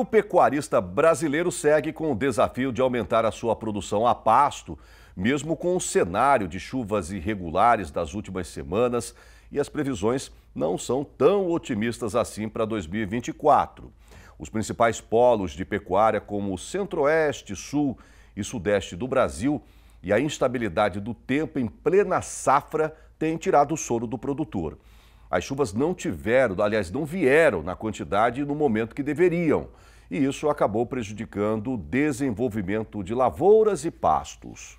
o pecuarista brasileiro segue com o desafio de aumentar a sua produção a pasto, mesmo com o cenário de chuvas irregulares das últimas semanas e as previsões não são tão otimistas assim para 2024. Os principais polos de pecuária, como o Centro-Oeste, Sul e Sudeste do Brasil, e a instabilidade do tempo em plena safra têm tirado o soro do produtor. As chuvas não tiveram, aliás, não vieram na quantidade e no momento que deveriam. E isso acabou prejudicando o desenvolvimento de lavouras e pastos.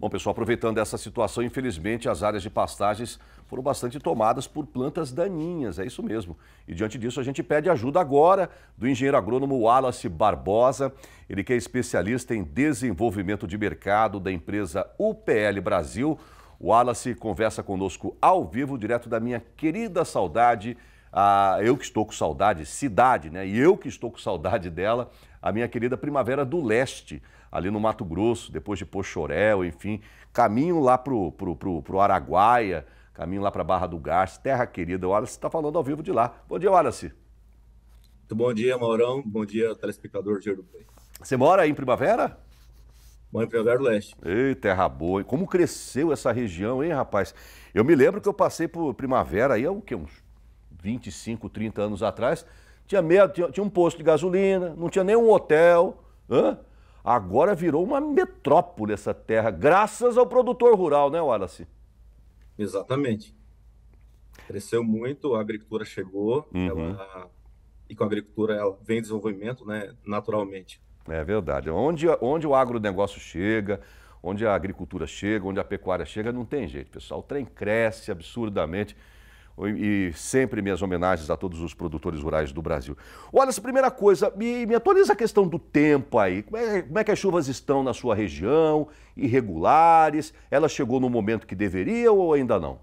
Bom, pessoal, aproveitando essa situação, infelizmente as áreas de pastagens foram bastante tomadas por plantas daninhas, é isso mesmo. E diante disso, a gente pede ajuda agora do engenheiro agrônomo Wallace Barbosa, ele que é especialista em desenvolvimento de mercado da empresa UPL Brasil. O Wallace conversa conosco ao vivo, direto da minha querida saudade. Ah, eu que estou com saudade, cidade, né? E eu que estou com saudade dela, a minha querida Primavera do Leste, ali no Mato Grosso, depois de Pochorel, enfim. Caminho lá pro, pro, pro, pro Araguaia, caminho lá para Barra do Garças, terra querida. O Wallace está falando ao vivo de lá. Bom dia, Wallace. Muito bom dia, Maurão. Bom dia, telespectador de Você mora aí em Primavera? Bom Primavera do Leste. Ei, terra boa. Como cresceu essa região, hein, rapaz? Eu me lembro que eu passei por Primavera aí há o quê? uns 25, 30 anos atrás. Tinha, medo, tinha, tinha um posto de gasolina, não tinha nenhum hotel. Hã? Agora virou uma metrópole essa terra, graças ao produtor rural, né, Wallace? Exatamente. Cresceu muito, a agricultura chegou, uhum. ela, e com a agricultura ela vem desenvolvimento né, naturalmente. É verdade. Onde, onde o agronegócio chega, onde a agricultura chega, onde a pecuária chega, não tem jeito, pessoal. O trem cresce absurdamente. E sempre minhas homenagens a todos os produtores rurais do Brasil. Olha, essa primeira coisa, me, me atualiza a questão do tempo aí. Como é, como é, que as chuvas estão na sua região? Irregulares? Ela chegou no momento que deveria ou ainda não?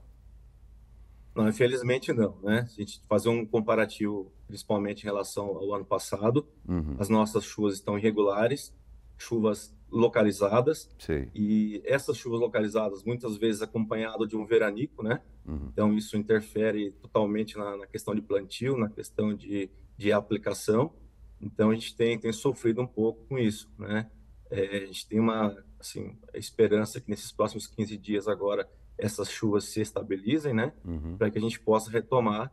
Não, infelizmente não, né? A gente fazer um comparativo principalmente em relação ao ano passado. Uhum. As nossas chuvas estão irregulares, chuvas localizadas. Sim. E essas chuvas localizadas, muitas vezes acompanhado de um veranico, né? Uhum. Então, isso interfere totalmente na, na, questão de plantio, na questão de, de aplicação. Então, a gente tem, tem sofrido um pouco com isso, né? É, a gente tem uma assim, esperança que nesses próximos 15 dias agora essas chuvas se estabilizem, né? Uhum. Para que a gente possa retomar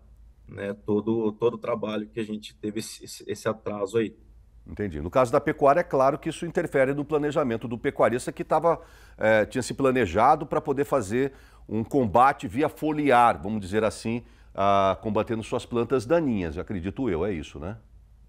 né, todo, todo o trabalho que a gente teve esse, esse atraso aí. Entendi. No caso da pecuária, é claro que isso interfere no planejamento do pecuarista que tava, é, tinha se planejado para poder fazer um combate via foliar, vamos dizer assim, a, combatendo suas plantas daninhas, acredito eu, é isso, né?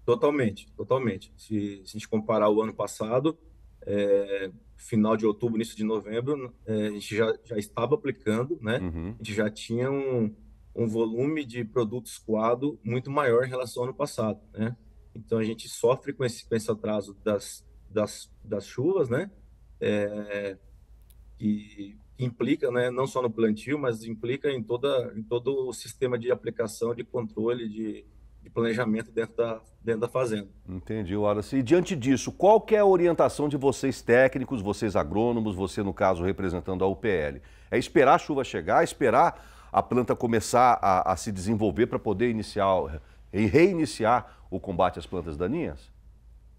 Totalmente, totalmente. Se, se a gente comparar o ano passado, é, final de outubro, início de novembro, é, a gente já, já estava aplicando, né? Uhum. A gente já tinha um, um volume de produto escoado muito maior em relação ao ano passado, né? Então a gente sofre com esse, com esse atraso das, das, das chuvas, né? É, que implica, né, não só no plantio, mas implica em, toda, em todo o sistema de aplicação, de controle, de, de planejamento dentro da, dentro da fazenda. Entendi, Wallace. E diante disso, qual é a orientação de vocês técnicos, vocês agrônomos, você no caso representando a UPL? É esperar a chuva chegar, esperar a planta começar a, a se desenvolver para poder iniciar e reiniciar o combate às plantas daninhas?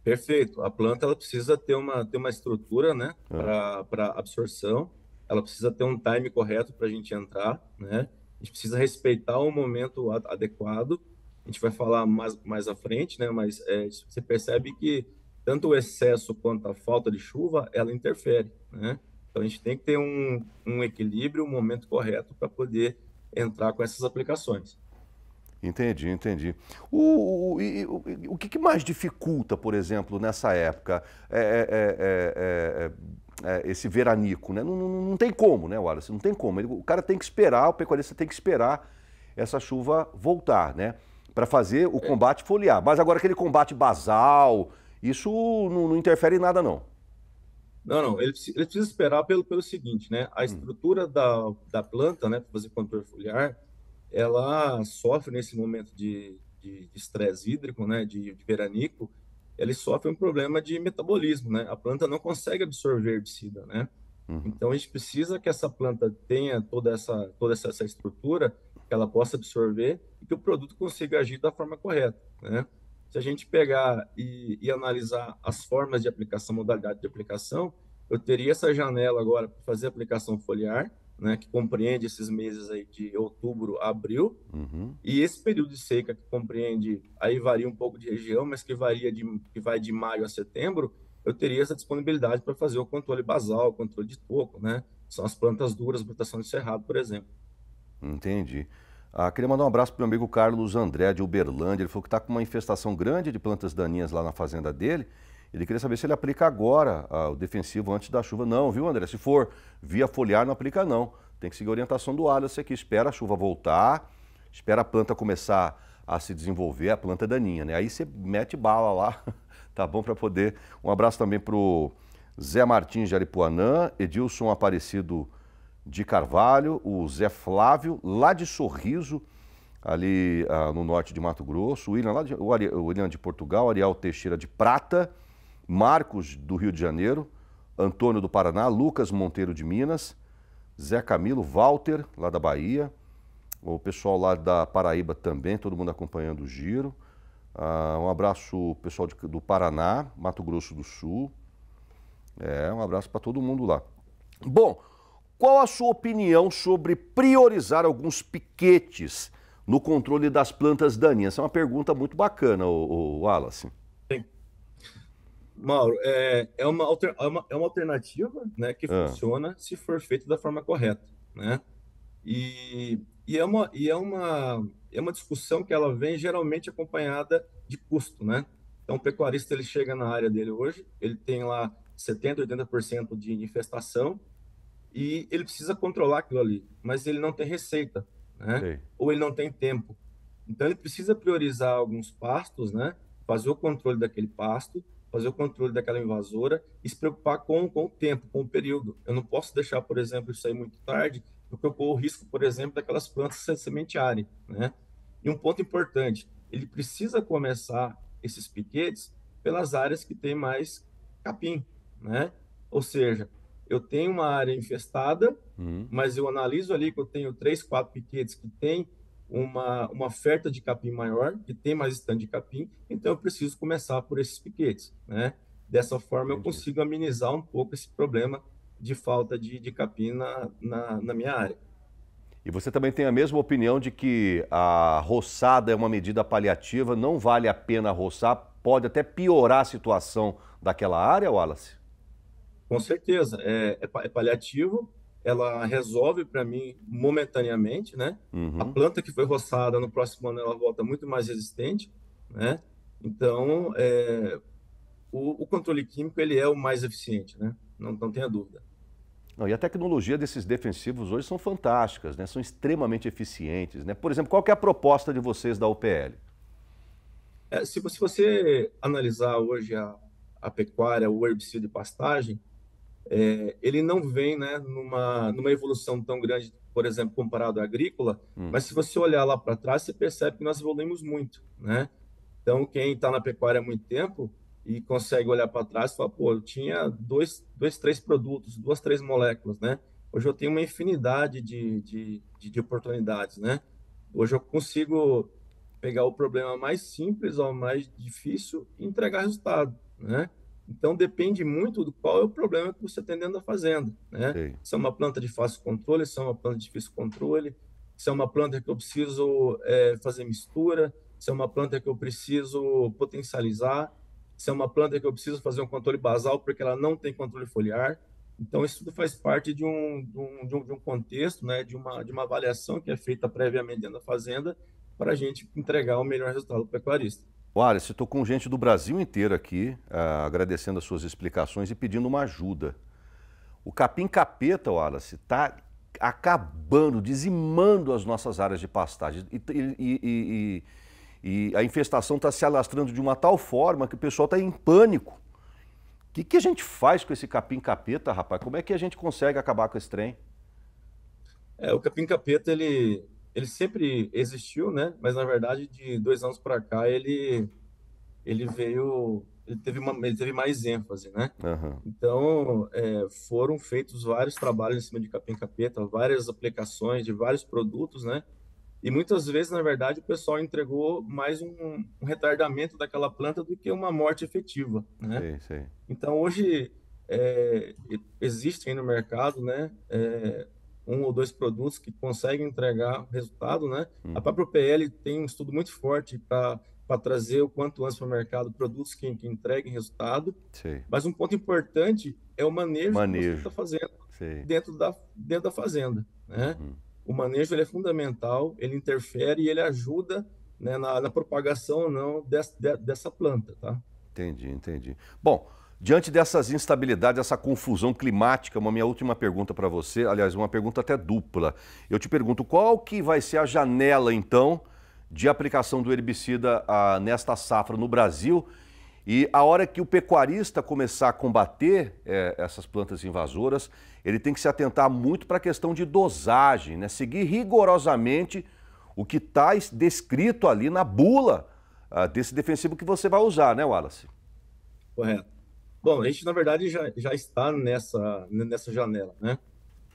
Perfeito. A planta ela precisa ter uma, ter uma estrutura né, é. para absorção, ela precisa ter um time correto para a gente entrar, né? a gente precisa respeitar o momento ad adequado. A gente vai falar mais, mais à frente, né? mas é, você percebe que tanto o excesso quanto a falta de chuva, ela interfere. Né? Então a gente tem que ter um, um equilíbrio, um momento correto para poder entrar com essas aplicações. Entendi, entendi. O, o, o, o que, mais dificulta, por exemplo, nessa época, é, é, é, esse veranico, né? Não, não, não, tem como, né, Wallace? Não tem como. Ele, o cara tem que esperar, o pecuarista tem que esperar essa chuva voltar, né? Para fazer o combate foliar. Mas agora aquele combate basal, isso não, não interfere em nada, não. Não, não, ele, ele precisa esperar pelo, pelo seguinte, né? A hum. estrutura da, da planta, né, para fazer controle foliar, ela sofre nesse momento de estresse hídrico, né, de, de veranico, ele sofre um problema de metabolismo, né? A planta não consegue absorver herbicida, né? Uhum. Então a gente precisa que essa planta tenha toda essa toda essa, essa, estrutura que ela possa absorver e que o produto consiga agir da forma correta, né? se a gente pegar e, e analisar as formas de aplicação, modalidade de aplicação, eu teria essa janela agora para fazer aplicação foliar, né, que compreende esses meses aí de outubro a abril, uhum. e esse período de seca que compreende, aí varia um pouco de região, mas que varia de, que vai de maio a setembro, eu teria essa disponibilidade para fazer o controle basal, o controle de toco, né? São as plantas duras, brotação de cerrado, por exemplo. Entendi. Ah, queria mandar um abraço para o meu amigo Carlos André de Uberlândia. Ele falou que está com uma infestação grande de plantas daninhas lá na fazenda dele. Ele queria saber se ele aplica agora ah, o defensivo antes da chuva. Não, viu, André? Se for via foliar, não aplica não. Tem que seguir a orientação do Você aqui. Espera a chuva voltar, espera a planta começar a se desenvolver, a planta daninha, né? Aí você mete bala lá, tá bom para poder. Um abraço também para o Zé Martins de Aripuanã, Edilson Aparecido de Carvalho, o Zé Flávio, lá de Sorriso, ali ah, no norte de Mato Grosso, o William, lá de, o, Ari, o William de Portugal, Ariel Teixeira de Prata, Marcos do Rio de Janeiro, Antônio do Paraná, Lucas Monteiro de Minas, Zé Camilo, Walter, lá da Bahia, o pessoal lá da Paraíba também, todo mundo acompanhando o giro. Ah, um abraço pessoal de, do Paraná, Mato Grosso do Sul. É, um abraço para todo mundo lá. Bom, qual a sua opinião sobre priorizar alguns piquetes no controle das plantas daninhas? Essa é uma pergunta muito bacana, o, o Wallace. Sim. Mauro, é, é, uma, é, uma, é uma alternativa né, que ah. funciona se for feito da forma correta. Né? E, e, é uma, e é, uma, é uma discussão que ela vem geralmente acompanhada de custo. Né? Então, o pecuarista ele chega na área dele hoje, ele tem lá 70%, 80% de infestação, e ele precisa controlar aquilo ali, mas ele não tem receita, né? Sim. Ou ele não tem tempo. Então ele precisa priorizar alguns pastos, né? Fazer o controle daquele pasto, fazer o controle daquela invasora e se preocupar com, com o tempo, com o período. Eu não posso deixar, por exemplo, isso aí muito tarde, porque eu corro o risco, por exemplo, daquelas plantas se sementearem, né? E um ponto importante, ele precisa começar esses piquetes pelas áreas que tem mais capim, né? Ou seja, eu tenho uma área infestada, uhum. mas eu analiso ali que eu tenho três, quatro piquetes que tem uma, uma oferta de capim maior, que tem mais estande de capim, então eu preciso começar por esses piquetes, né? Dessa forma Entendi. eu consigo amenizar um pouco esse problema de falta de, de capim na, na, na minha área. E você também tem a mesma opinião de que a roçada é uma medida paliativa, não vale a pena roçar, pode até piorar a situação daquela área, Wallace? Com certeza, é, é, é paliativo, ela resolve para mim momentaneamente, né? Uhum. A planta que foi roçada no próximo ano ela volta muito mais resistente, né? Então, é, o, o, controle químico ele é o mais eficiente, né? Não, não tenha dúvida. Não, e a tecnologia desses defensivos hoje são fantásticas, né? São extremamente eficientes, né? Por exemplo, qual é a proposta de vocês da UPL? É, se, você, se, você analisar hoje a, a pecuária, o herbicida de pastagem, é, ele não vem né, numa, numa evolução tão grande, por exemplo, comparado à agrícola, hum. mas se você olhar lá para trás, você percebe que nós evoluímos muito, né? Então, quem está na pecuária há muito tempo e consegue olhar para trás e falar, pô, eu tinha dois, dois, três produtos, duas, três moléculas, né? Hoje eu tenho uma infinidade de, de, de, de oportunidades, né? Hoje eu consigo pegar o problema mais simples ao mais difícil e entregar resultado, né? Então depende muito do qual é o problema que você tem dentro da fazenda. Né? Se é uma planta de fácil controle, se é uma planta de difícil controle, se é uma planta que eu preciso é, fazer mistura, se é uma planta que eu preciso potencializar, se é uma planta que eu preciso fazer um controle basal porque ela não tem controle foliar. Então, isso tudo faz parte de um, de um, de um, contexto, né, de, uma, de uma avaliação que é feita previamente dentro da fazenda para a gente entregar o melhor resultado para o pecuarista. Olha, estou com gente do Brasil inteiro aqui, ah, agradecendo as suas explicações e pedindo uma ajuda. O capim capeta, Wallace, está acabando, dizimando as nossas áreas de pastagem. E, e, e, e a infestação está se alastrando de uma tal forma que o pessoal está em pânico. O que, que a gente faz com esse capim capeta, rapaz? Como é que a gente consegue acabar com esse trem? É, o capim capeta, ele, ele sempre existiu, né? Mas na verdade de dois anos para cá ele ele veio, ele teve uma, ele teve mais ênfase, né? Uhum. Então é, foram feitos vários trabalhos em cima de capim capeta, várias aplicações de vários produtos, né? E muitas vezes, na verdade, o pessoal entregou mais um, um retardamento daquela planta do que uma morte efetiva, né? Sim, sim. Então hoje é, existem no mercado, né? É, um ou dois produtos que conseguem entregar resultado, né? Hum. A uhum. própria PL tem um estudo muito forte para para trazer o quanto antes para o mercado produtos que, que entreguem resultado. Sim. Mas um ponto importante é o manejo, manejo. que você está fazendo Sim. dentro da, dentro da fazenda. Né? Uhum. O manejo ele é fundamental, ele interfere e ele ajuda né, na, na propagação ou não dessa, dessa planta. Tá? Entendi, entendi. Bom, Diante dessas instabilidades, dessa confusão climática, uma minha última pergunta para você, aliás, uma pergunta até dupla. Eu te pergunto, qual que vai ser a janela, então, de aplicação do herbicida ah, nesta safra no Brasil? E a hora que o pecuarista começar a combater eh, essas plantas invasoras, ele tem que se atentar muito para a questão de dosagem, né? seguir rigorosamente o que está descrito ali na bula ah, desse defensivo que você vai usar, né, Wallace? Correto. Bom, a gente, na verdade, já, já está nessa, nessa janela, né?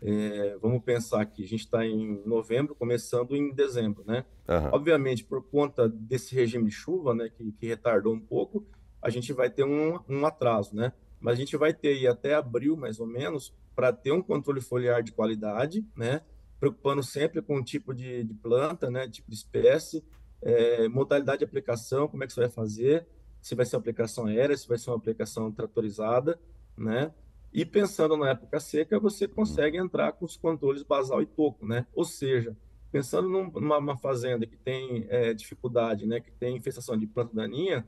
É, vamos pensar que a gente está em novembro, começando em dezembro, né? Uhum. Obviamente, por conta desse regime de chuva, né, que, que retardou um pouco, a gente vai ter um, um atraso, né? Mas a gente vai ter aí até abril, mais ou menos, para ter um controle foliar de qualidade, né? Preocupando sempre com o tipo de, de planta, né? Tipo de espécie, é, modalidade de aplicação, como é que você vai fazer, se vai ser uma aplicação aérea, se vai ser uma aplicação tratorizada, né? E pensando na época seca, você consegue entrar com os controles basal e toco, né? Ou seja, pensando numa, numa fazenda que tem é, dificuldade, né, que tem infestação de planta daninha,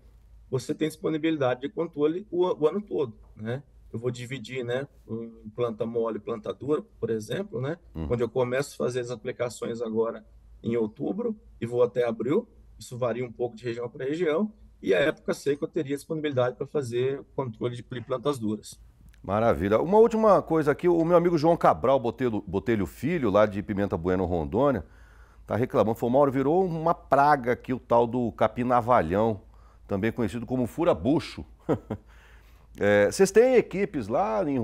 você tem disponibilidade de controle o, o ano todo, né? Eu vou dividir, né, em planta mole, planta dura, por exemplo, né? Uhum. Onde eu começo a fazer as aplicações agora em outubro e vou até abril. Isso varia um pouco de região para região e a época seca teria disponibilidade para fazer controle de plantas duras. Maravilha. Uma última coisa aqui, o meu amigo João Cabral Botelho, Botelho Filho, lá de Pimenta Bueno, Rondônia, está reclamando, falou, Mauro, virou uma praga aqui o tal do capinavalhão, também conhecido como furabucho. é, vocês têm equipes lá em,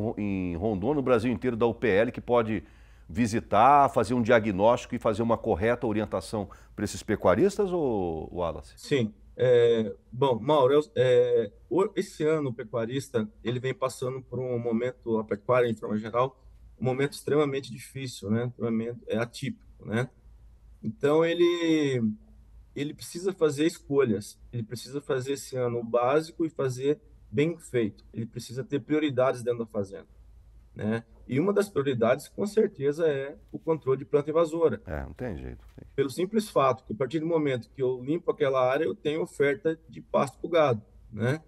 em Rondônia, no Brasil inteiro, da UPL, que pode visitar, fazer um diagnóstico e fazer uma correta orientação para esses pecuaristas, ou Wallace? Sim, é, bom, Mauro, é, esse ano o pecuarista ele vem passando por um momento, a pecuária em forma geral, um momento extremamente difícil, né? momento é atípico, né? Então ele ele precisa fazer escolhas, ele precisa fazer esse ano o básico e fazer bem feito. Ele precisa ter prioridades dentro da fazenda, né? E uma das prioridades, com certeza, é o controle de planta invasora. É, não tem jeito. Pelo simples fato que, a partir do momento que eu limpo aquela área, eu tenho oferta de pasto para o gado, né?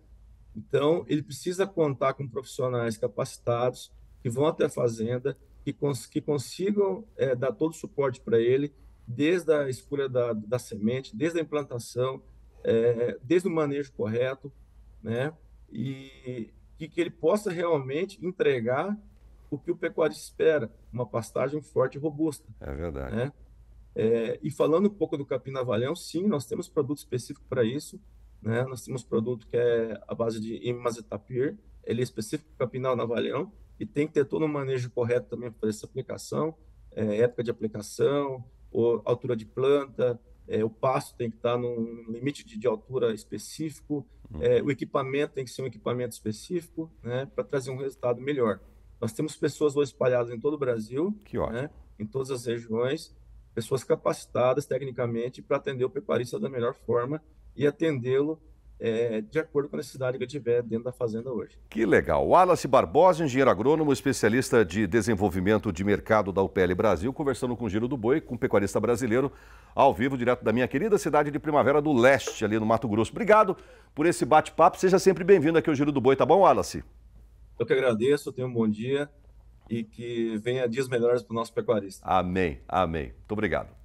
Então, ele precisa contar com profissionais capacitados que vão até a fazenda, que, cons que consigam é, dar todo o suporte para ele, desde a escolha da, da semente, desde a implantação, é, desde o manejo correto, né? E, e que ele possa realmente entregar o que o pecuário espera, uma pastagem forte e robusta. É verdade. Né? É, e falando um pouco do capim navalhão, sim, nós temos produto específico para isso. Né? Nós temos produto que é a base de imazetapir, ele é específico para capim navalhão e tem que ter todo o um manejo correto também para essa aplicação, é, época de aplicação, ou altura de planta, é, o pasto tem que estar num limite de, de altura específico, uhum. é, o equipamento tem que ser um equipamento específico né, para trazer um resultado melhor. Nós temos pessoas hoje espalhadas em todo o Brasil, que ótimo. Né? em todas as regiões, pessoas capacitadas tecnicamente para atender o pecuarista da melhor forma e atendê-lo é, de acordo com a necessidade que ele tiver dentro da fazenda hoje. Que legal. Wallace Barbosa, engenheiro agrônomo, especialista de desenvolvimento de mercado da UPL Brasil, conversando com o Giro do Boi, com um pecuarista brasileiro, ao vivo, direto da minha querida cidade de Primavera do Leste, ali no Mato Grosso. Obrigado por esse bate-papo. Seja sempre bem-vindo aqui ao Giro do Boi, tá bom, Wallace? Eu que agradeço, tenha um bom dia e que venha dias melhores para o nosso pecuarista. Amém, amém. Muito obrigado.